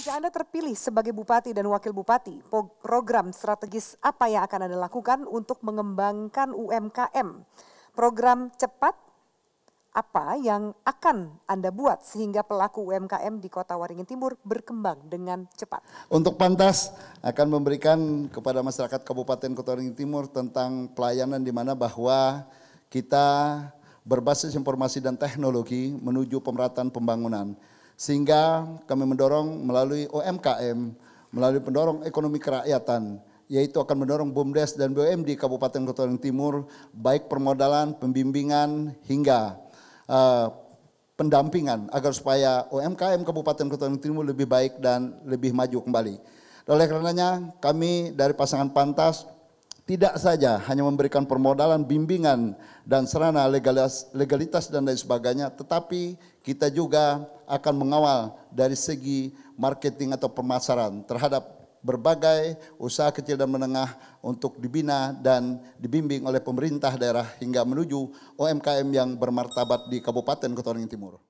Jika Anda terpilih sebagai bupati dan wakil bupati, program strategis apa yang akan Anda lakukan untuk mengembangkan UMKM? Program cepat apa yang akan Anda buat sehingga pelaku UMKM di Kota Waringin Timur berkembang dengan cepat? Untuk Pantas akan memberikan kepada masyarakat Kabupaten Kota Waringin Timur tentang pelayanan di mana bahwa kita berbasis informasi dan teknologi menuju pemerataan pembangunan. Sehingga kami mendorong melalui UMKM melalui pendorong ekonomi kerakyatan, yaitu akan mendorong BUMDES dan BUMD Kabupaten Kota Timur, baik permodalan, pembimbingan, hingga uh, pendampingan agar supaya UMKM Kabupaten Kota Timur lebih baik dan lebih maju kembali. Oleh karenanya kami dari pasangan Pantas tidak saja hanya memberikan permodalan, bimbingan, dan serana legalitas, legalitas dan lain sebagainya, tetapi kita juga akan mengawal dari segi marketing atau pemasaran terhadap berbagai usaha kecil dan menengah untuk dibina dan dibimbing oleh pemerintah daerah hingga menuju UMKM yang bermartabat di Kabupaten Kota Timur.